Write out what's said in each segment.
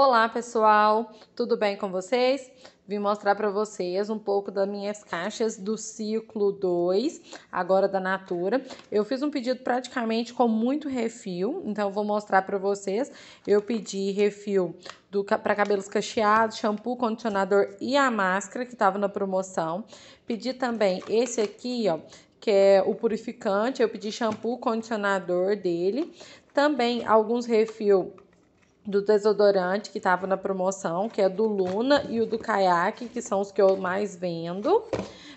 Olá pessoal, tudo bem com vocês? Vim mostrar para vocês um pouco das minhas caixas do ciclo 2, agora da Natura. Eu fiz um pedido praticamente com muito refil, então vou mostrar para vocês. Eu pedi refil para cabelos cacheados, shampoo, condicionador e a máscara que estava na promoção. Pedi também esse aqui, ó, que é o purificante. Eu pedi shampoo, condicionador dele. Também alguns refil do desodorante que estava na promoção, que é do Luna e o do Kayak, que são os que eu mais vendo.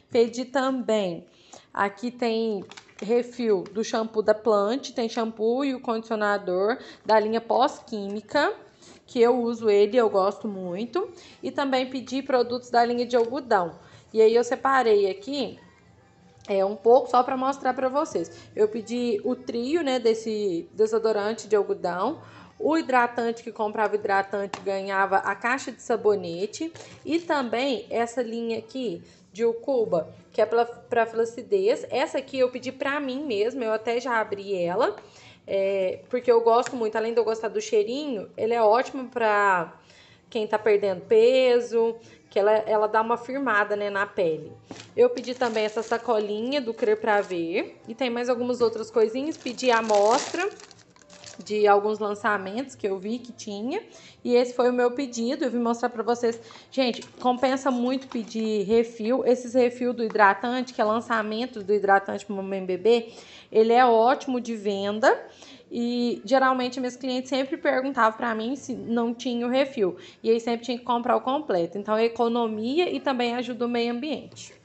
Pedi também. Aqui tem refil do shampoo da Plant, tem shampoo e o condicionador da linha pós-química, que eu uso ele, eu gosto muito. E também pedi produtos da linha de algodão. E aí eu separei aqui é um pouco só para mostrar para vocês. Eu pedi o trio, né, desse desodorante de algodão, o hidratante que comprava hidratante ganhava a caixa de sabonete e também essa linha aqui de Ocuba, que é para flacidez. Essa aqui eu pedi para mim mesmo, eu até já abri ela, é, porque eu gosto muito, além de eu gostar do cheirinho, ele é ótimo para quem tá perdendo peso, que ela, ela dá uma firmada, né, na pele. Eu pedi também essa sacolinha do Crer Pra Ver, e tem mais algumas outras coisinhas, pedi a amostra de alguns lançamentos que eu vi que tinha. E esse foi o meu pedido. Eu vim mostrar para vocês. Gente, compensa muito pedir refil. Esses refil do hidratante, que é lançamento do hidratante para mamãe bebê, ele é ótimo de venda. E geralmente meus clientes sempre perguntavam para mim se não tinha o refil. E aí sempre tinha que comprar o completo. Então economia e também ajuda o meio ambiente.